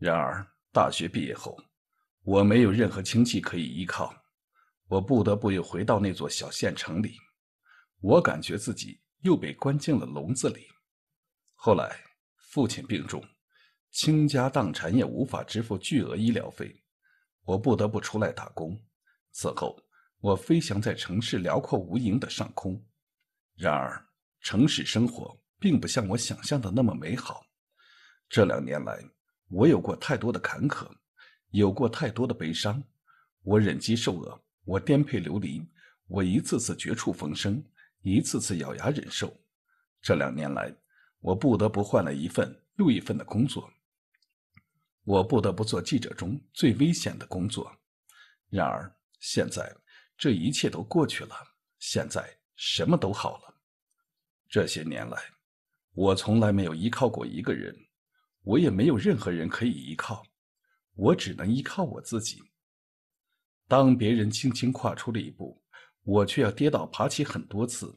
然而，大学毕业后，我没有任何亲戚可以依靠，我不得不又回到那座小县城里。我感觉自己又被关进了笼子里。后来，父亲病重，倾家荡产也无法支付巨额医疗费，我不得不出来打工。此后，我飞翔在城市辽阔无垠的上空。然而，城市生活并不像我想象的那么美好。这两年来，我有过太多的坎坷，有过太多的悲伤。我忍饥受饿，我颠沛流离，我一次次绝处逢生，一次次咬牙忍受。这两年来，我不得不换了一份又一份的工作，我不得不做记者中最危险的工作。然而，现在这一切都过去了，现在什么都好了。这些年来，我从来没有依靠过一个人。我也没有任何人可以依靠，我只能依靠我自己。当别人轻轻跨出了一步，我却要跌倒、爬起很多次，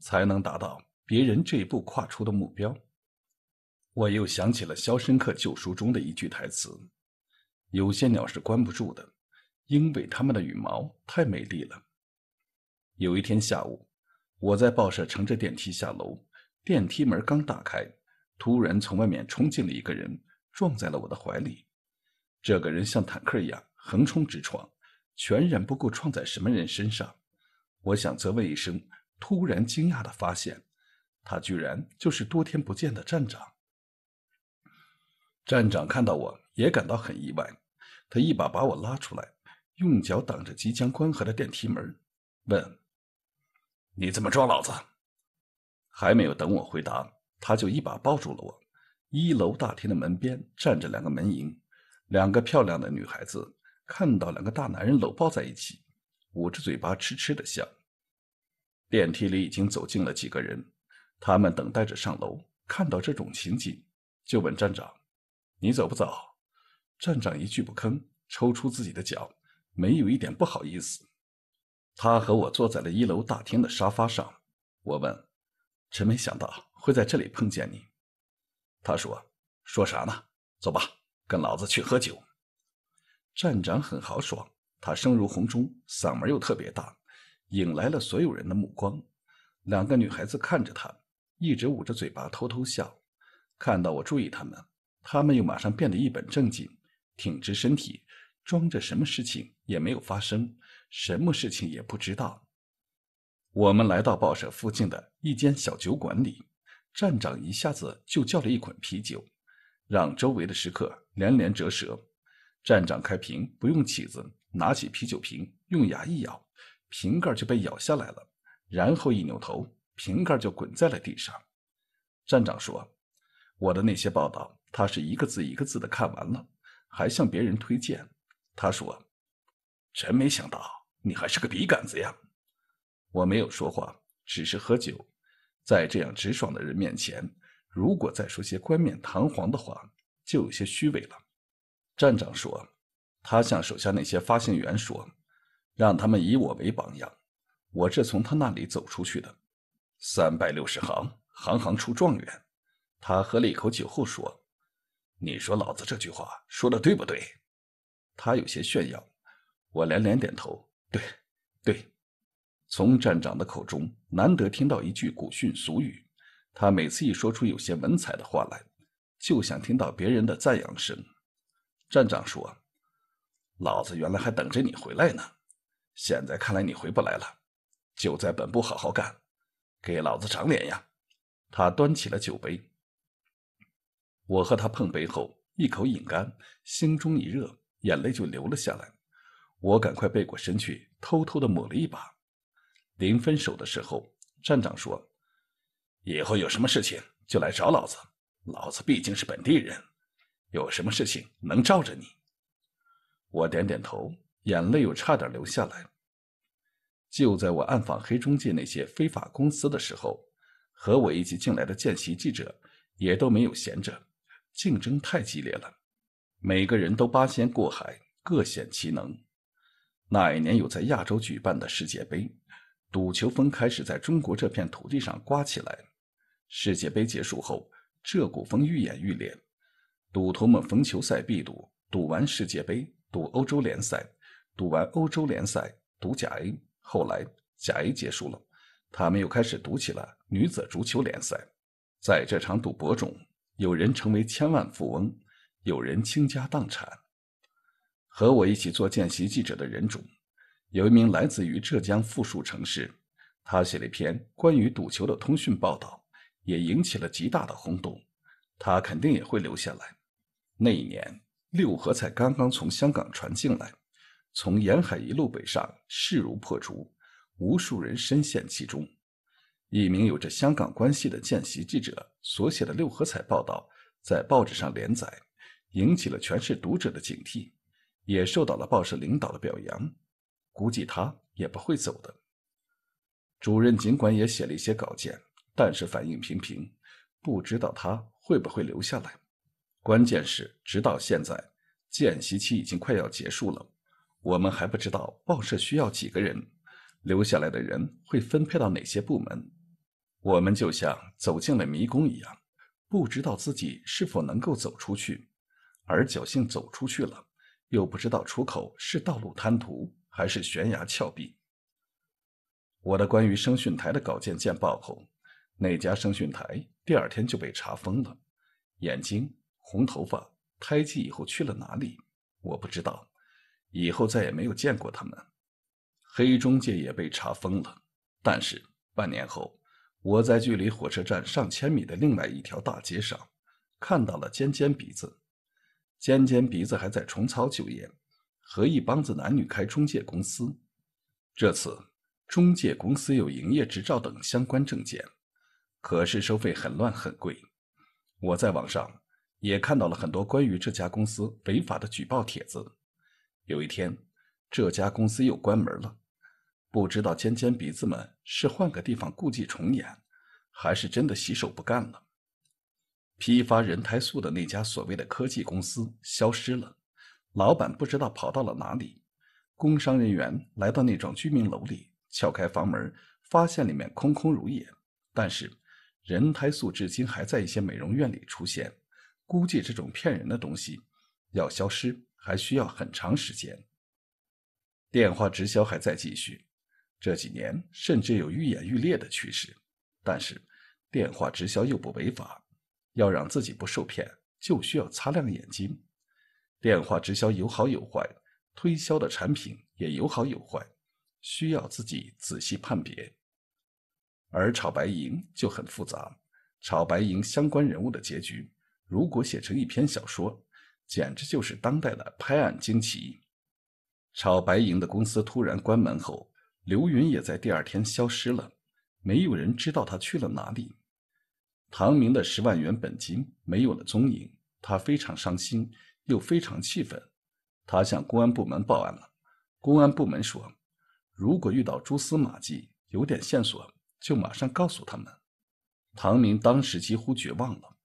才能达到别人这一步跨出的目标。我又想起了《肖申克救赎》中的一句台词：“有些鸟是关不住的，因为它们的羽毛太美丽了。”有一天下午，我在报社乘着电梯下楼，电梯门刚打开。突然从外面冲进了一个人，撞在了我的怀里。这个人像坦克一样横冲直撞，全然不顾撞在什么人身上。我想责问一声，突然惊讶的发现，他居然就是多天不见的站长。站长看到我也感到很意外，他一把把我拉出来，用脚挡着即将关合的电梯门，问：“你怎么撞老子？”还没有等我回答。他就一把抱住了我。一楼大厅的门边站着两个门迎，两个漂亮的女孩子看到两个大男人搂抱在一起，捂着嘴巴痴痴的笑。电梯里已经走进了几个人，他们等待着上楼。看到这种情景，就问站长：“你走不走？”站长一句不吭，抽出自己的脚，没有一点不好意思。他和我坐在了一楼大厅的沙发上。我问：“真没想到。”会在这里碰见你，他说：“说啥呢？走吧，跟老子去喝酒。”站长很豪爽，他声如洪钟，嗓门又特别大，引来了所有人的目光。两个女孩子看着他，一直捂着嘴巴偷偷笑。看到我注意他们，他们又马上变得一本正经，挺直身体，装着什么事情也没有发生，什么事情也不知道。我们来到报社附近的一间小酒馆里。站长一下子就叫了一捆啤酒，让周围的食客连连折舌。站长开瓶不用起子，拿起啤酒瓶用牙一咬，瓶盖就被咬下来了。然后一扭头，瓶盖就滚在了地上。站长说：“我的那些报道，他是一个字一个字的看完了，还向别人推荐。”他说：“真没想到你还是个笔杆子呀！”我没有说话，只是喝酒。在这样直爽的人面前，如果再说些冠冕堂皇的话，就有些虚伪了。站长说，他向手下那些发信员说，让他们以我为榜样。我是从他那里走出去的。三百六十行，行行出状元。他喝了一口酒后说：“你说老子这句话说的对不对？”他有些炫耀，我连连点头：“对，对。”从站长的口中难得听到一句古训俗语，他每次一说出有些文采的话来，就想听到别人的赞扬声。站长说：“老子原来还等着你回来呢，现在看来你回不来了，就在本部好好干，给老子长脸呀！”他端起了酒杯，我和他碰杯后，一口饮干，心中一热，眼泪就流了下来。我赶快背过身去，偷偷的抹了一把。临分手的时候，站长说：“以后有什么事情就来找老子，老子毕竟是本地人，有什么事情能罩着你。”我点点头，眼泪又差点流下来。就在我暗访黑中介那些非法公司的时候，和我一起进来的见习记者也都没有闲着，竞争太激烈了，每个人都八仙过海，各显其能。那一年有在亚洲举办的世界杯。赌球风开始在中国这片土地上刮起来。世界杯结束后，这股风愈演愈烈。赌徒们逢球赛必赌，赌完世界杯，赌欧洲联赛，赌完欧洲联赛，赌甲 A。后来甲 A 结束了，他们又开始赌起了女子足球联赛。在这场赌博中，有人成为千万富翁，有人倾家荡产。和我一起做见习记者的人中。有一名来自于浙江富庶城市，他写了一篇关于赌球的通讯报道，也引起了极大的轰动。他肯定也会留下来。那一年六合彩刚刚从香港传进来，从沿海一路北上，势如破竹，无数人深陷其中。一名有着香港关系的见习记者所写的六合彩报道在报纸上连载，引起了全市读者的警惕，也受到了报社领导的表扬。估计他也不会走的。主任尽管也写了一些稿件，但是反应平平，不知道他会不会留下来。关键是，直到现在，见习期已经快要结束了，我们还不知道报社需要几个人，留下来的人会分配到哪些部门。我们就像走进了迷宫一样，不知道自己是否能够走出去，而侥幸走出去了，又不知道出口是道路滩涂。还是悬崖峭壁。我的关于声讯台的稿件见报后，那家声讯台第二天就被查封了。眼睛红，头发胎记，以后去了哪里？我不知道，以后再也没有见过他们。黑中介也被查封了。但是半年后，我在距离火车站上千米的另外一条大街上，看到了尖尖鼻子。尖尖鼻子还在重操旧业。和一帮子男女开中介公司，这次中介公司有营业执照等相关证件，可是收费很乱很贵。我在网上也看到了很多关于这家公司违法的举报帖子。有一天，这家公司又关门了，不知道尖尖鼻子们是换个地方故伎重演，还是真的洗手不干了。批发人胎素的那家所谓的科技公司消失了。老板不知道跑到了哪里，工商人员来到那幢居民楼里，撬开房门，发现里面空空如也。但是，人胎素至今还在一些美容院里出现，估计这种骗人的东西要消失还需要很长时间。电话直销还在继续，这几年甚至有愈演愈烈的趋势。但是，电话直销又不违法，要让自己不受骗，就需要擦亮眼睛。电话直销有好有坏，推销的产品也有好有坏，需要自己仔细判别。而炒白银就很复杂，炒白银相关人物的结局，如果写成一篇小说，简直就是当代的拍案惊奇。炒白银的公司突然关门后，刘云也在第二天消失了，没有人知道他去了哪里。唐明的十万元本金没有了踪影，他非常伤心。又非常气愤，他向公安部门报案了。公安部门说，如果遇到蛛丝马迹，有点线索，就马上告诉他们。唐明当时几乎绝望了，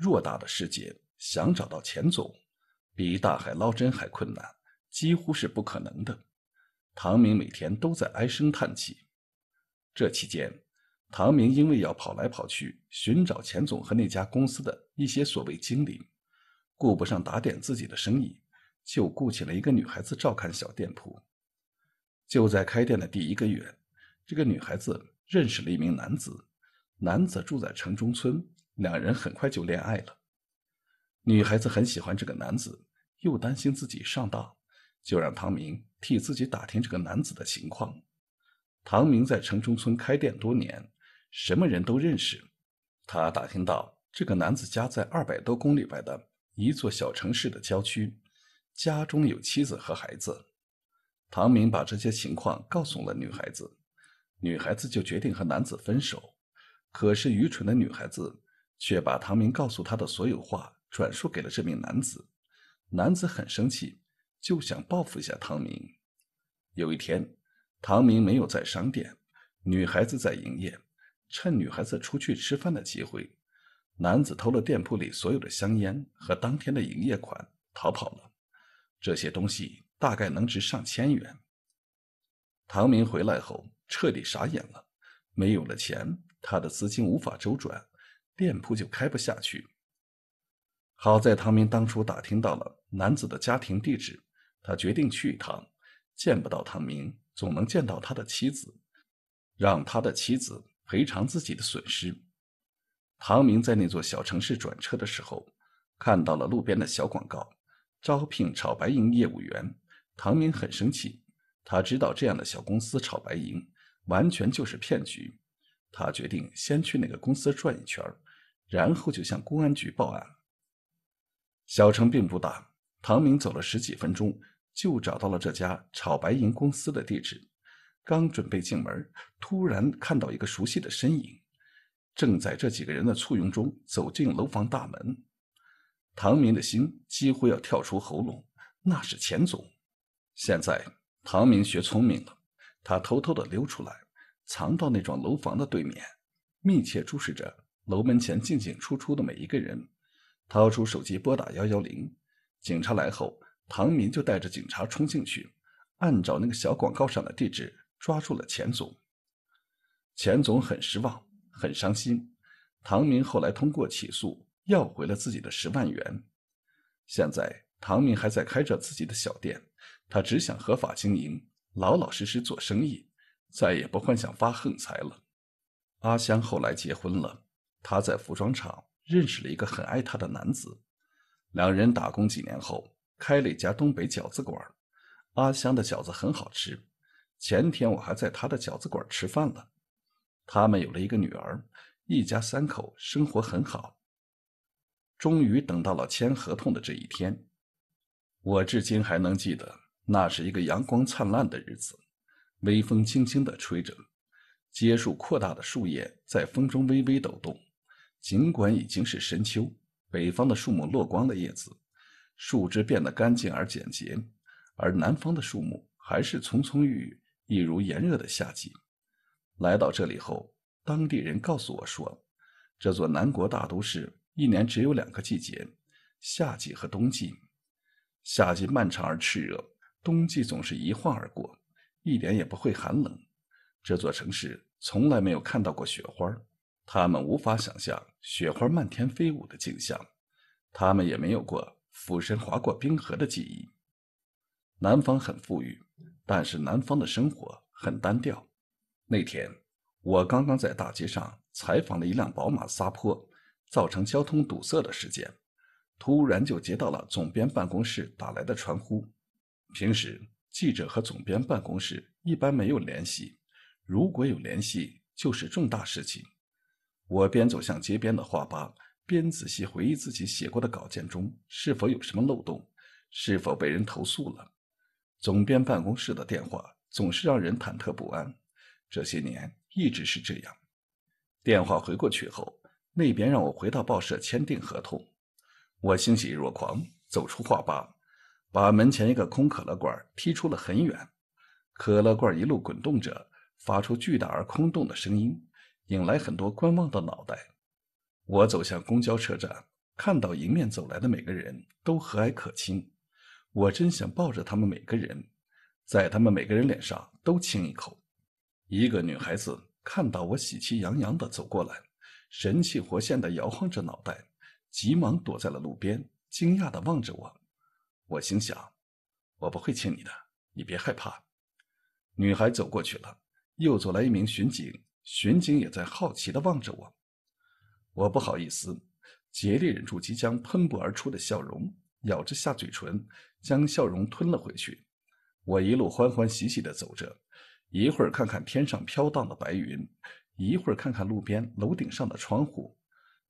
偌大的世界，想找到钱总，比大海捞针还困难，几乎是不可能的。唐明每天都在唉声叹气。这期间，唐明因为要跑来跑去寻找钱总和那家公司的一些所谓经理。顾不上打点自己的生意，就雇起了一个女孩子照看小店铺。就在开店的第一个月，这个女孩子认识了一名男子，男子住在城中村，两人很快就恋爱了。女孩子很喜欢这个男子，又担心自己上当，就让唐明替自己打听这个男子的情况。唐明在城中村开店多年，什么人都认识，他打听到这个男子家在二百多公里外的。一座小城市的郊区，家中有妻子和孩子。唐明把这些情况告诉了女孩子，女孩子就决定和男子分手。可是愚蠢的女孩子却把唐明告诉她的所有话转述给了这名男子。男子很生气，就想报复一下唐明。有一天，唐明没有在商店，女孩子在营业，趁女孩子出去吃饭的机会。男子偷了店铺里所有的香烟和当天的营业款，逃跑了。这些东西大概能值上千元。唐明回来后彻底傻眼了，没有了钱，他的资金无法周转，店铺就开不下去。好在唐明当初打听到了男子的家庭地址，他决定去一趟。见不到唐明，总能见到他的妻子，让他的妻子赔偿自己的损失。唐明在那座小城市转车的时候，看到了路边的小广告，招聘炒白银业务员。唐明很生气，他知道这样的小公司炒白银完全就是骗局。他决定先去那个公司转一圈，然后就向公安局报案。小城并不大，唐明走了十几分钟就找到了这家炒白银公司的地址。刚准备进门，突然看到一个熟悉的身影。正在这几个人的簇拥中走进楼房大门，唐明的心几乎要跳出喉咙。那是钱总。现在唐明学聪明了，他偷偷的溜出来，藏到那幢楼房的对面，密切注视着楼门前进进出出的每一个人。掏出手机拨打幺幺零，警察来后，唐明就带着警察冲进去，按照那个小广告上的地址抓住了钱总。钱总很失望。很伤心，唐明后来通过起诉要回了自己的十万元。现在唐明还在开着自己的小店，他只想合法经营，老老实实做生意，再也不幻想发横财了。阿香后来结婚了，她在服装厂认识了一个很爱她的男子，两人打工几年后开了一家东北饺子馆。阿香的饺子很好吃，前天我还在她的饺子馆吃饭了。他们有了一个女儿，一家三口生活很好。终于等到了签合同的这一天，我至今还能记得，那是一个阳光灿烂的日子，微风轻轻地吹着，接树扩大的树叶在风中微微抖动。尽管已经是深秋，北方的树木落光了叶子，树枝变得干净而简洁，而南方的树木还是葱葱郁郁，一如炎热的夏季。来到这里后，当地人告诉我说，这座南国大都市一年只有两个季节：夏季和冬季。夏季漫长而炽热，冬季总是一晃而过，一点也不会寒冷。这座城市从来没有看到过雪花，他们无法想象雪花漫天飞舞的景象，他们也没有过俯身划过冰河的记忆。南方很富裕，但是南方的生活很单调。那天，我刚刚在大街上采访了一辆宝马撒泼，造成交通堵塞的事件，突然就接到了总编办公室打来的传呼。平时记者和总编办公室一般没有联系，如果有联系，就是重大事情。我边走向街边的画吧，边仔细回忆自己写过的稿件中是否有什么漏洞，是否被人投诉了。总编办公室的电话总是让人忐忑不安。这些年一直是这样。电话回过去后，那边让我回到报社签订合同。我欣喜若狂，走出画吧，把门前一个空可乐罐踢出了很远。可乐罐一路滚动着，发出巨大而空洞的声音，引来很多观望的脑袋。我走向公交车站，看到迎面走来的每个人都和蔼可亲。我真想抱着他们每个人，在他们每个人脸上都亲一口。一个女孩子看到我喜气洋洋地走过来，神气活现地摇晃着脑袋，急忙躲在了路边，惊讶地望着我。我心想：“我不会亲你的，你别害怕。”女孩走过去了，又走来一名巡警，巡警也在好奇地望着我。我不好意思，竭力忍住即将喷薄而出的笑容，咬着下嘴唇，将笑容吞了回去。我一路欢欢喜喜地走着。一会儿看看天上飘荡的白云，一会儿看看路边楼顶上的窗户，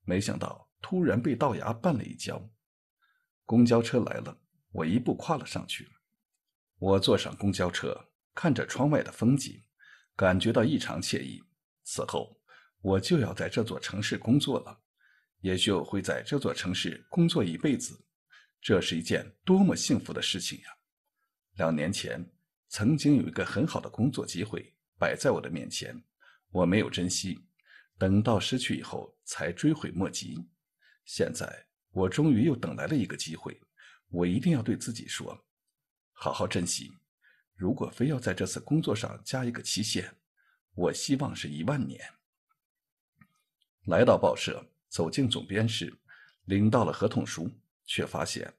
没想到突然被道牙绊了一跤。公交车来了，我一步跨了上去。我坐上公交车，看着窗外的风景，感觉到异常惬意。此后，我就要在这座城市工作了，也就会在这座城市工作一辈子。这是一件多么幸福的事情呀！两年前。曾经有一个很好的工作机会摆在我的面前，我没有珍惜，等到失去以后才追悔莫及。现在我终于又等来了一个机会，我一定要对自己说，好好珍惜。如果非要在这次工作上加一个期限，我希望是一万年。来到报社，走进总编室，领到了合同书，却发现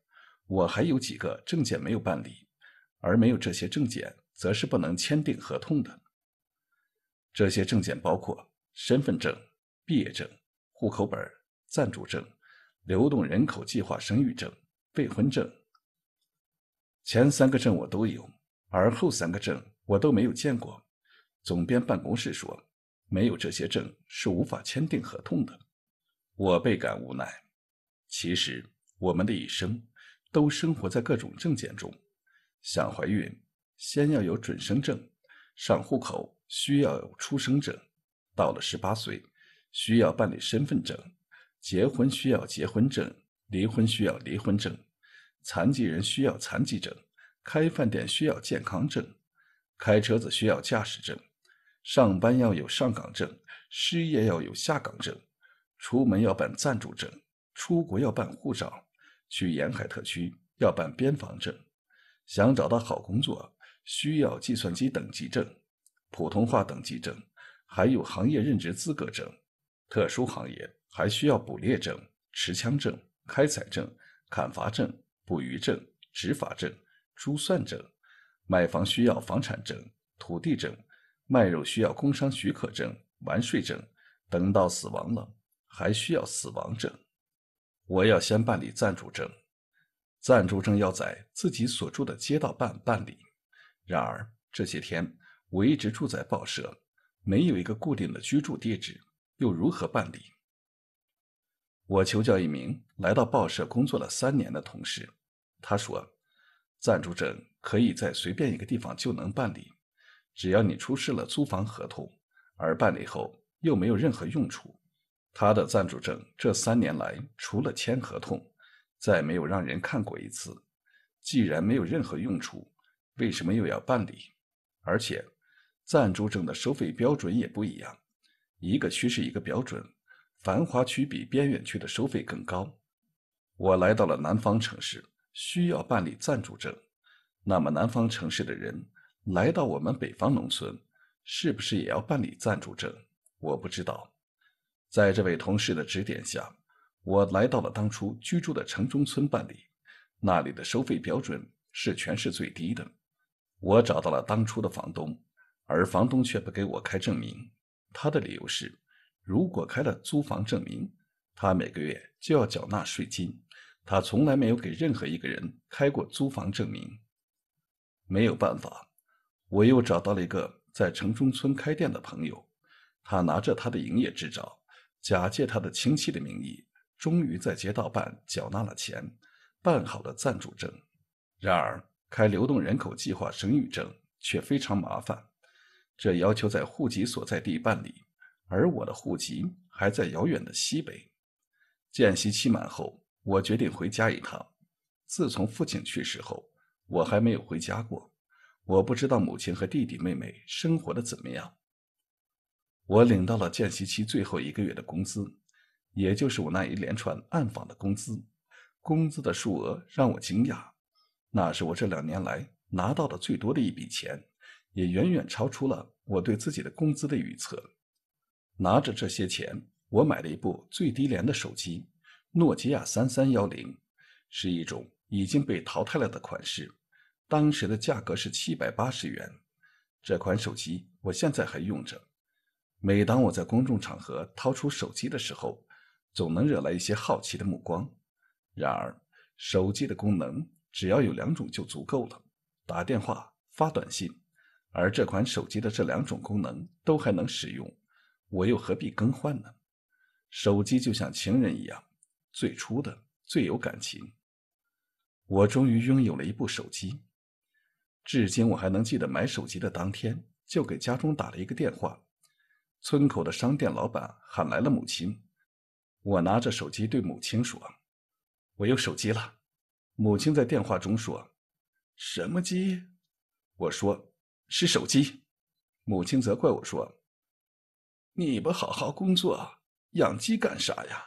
我还有几个证件没有办理。而没有这些证件，则是不能签订合同的。这些证件包括身份证、毕业证、户口本、暂住证、流动人口计划生育证、未婚证。前三个证我都有，而后三个证我都没有见过。总编办公室说，没有这些证是无法签订合同的。我倍感无奈。其实，我们的一生都生活在各种证件中。想怀孕，先要有准生证；上户口需要有出生证；到了十八岁，需要办理身份证；结婚需要结婚证，离婚需要离婚证；残疾人需要残疾证；开饭店需要健康证；开车子需要驾驶证；上班要有上岗证，失业要有下岗证；出门要办暂住证，出国要办护照；去沿海特区要办边防证。想找到好工作，需要计算机等级证、普通话等级证，还有行业任职资格证。特殊行业还需要捕猎证、持枪证、开采证、砍伐证、捕鱼证、执法证、珠算证。买房需要房产证、土地证；卖肉需要工商许可证、完税证；等到死亡了，还需要死亡证。我要先办理暂住证。暂住证要在自己所住的街道办办理，然而这些天我一直住在报社，没有一个固定的居住地址，又如何办理？我求教一名来到报社工作了三年的同事，他说，暂住证可以在随便一个地方就能办理，只要你出示了租房合同。而办理后又没有任何用处。他的暂住证这三年来除了签合同。再没有让人看过一次。既然没有任何用处，为什么又要办理？而且，暂住证的收费标准也不一样，一个区是一个标准，繁华区比边远区的收费更高。我来到了南方城市，需要办理暂住证。那么，南方城市的人来到我们北方农村，是不是也要办理暂住证？我不知道。在这位同事的指点下。我来到了当初居住的城中村办理，那里的收费标准是全市最低的。我找到了当初的房东，而房东却不给我开证明。他的理由是，如果开了租房证明，他每个月就要缴纳税金。他从来没有给任何一个人开过租房证明。没有办法，我又找到了一个在城中村开店的朋友，他拿着他的营业执照，假借他的亲戚的名义。终于在街道办缴纳了钱，办好了暂住证。然而，开流动人口计划生育证却非常麻烦，这要求在户籍所在地办理，而我的户籍还在遥远的西北。见习期满后，我决定回家一趟。自从父亲去世后，我还没有回家过。我不知道母亲和弟弟妹妹生活的怎么样。我领到了见习期最后一个月的工资。也就是我那一连串暗访的工资，工资的数额让我惊讶，那是我这两年来拿到的最多的一笔钱，也远远超出了我对自己的工资的预测。拿着这些钱，我买了一部最低廉的手机，诺基亚三三幺零，是一种已经被淘汰了的款式，当时的价格是七百八十元。这款手机我现在还用着，每当我在公众场合掏出手机的时候，总能惹来一些好奇的目光。然而，手机的功能只要有两种就足够了：打电话、发短信。而这款手机的这两种功能都还能使用，我又何必更换呢？手机就像情人一样，最初的最有感情。我终于拥有了一部手机。至今，我还能记得买手机的当天，就给家中打了一个电话。村口的商店老板喊来了母亲。我拿着手机对母亲说：“我有手机了。”母亲在电话中说：“什么机？”我说：“是手机。”母亲责怪我说：“你不好好工作，养鸡干啥呀？”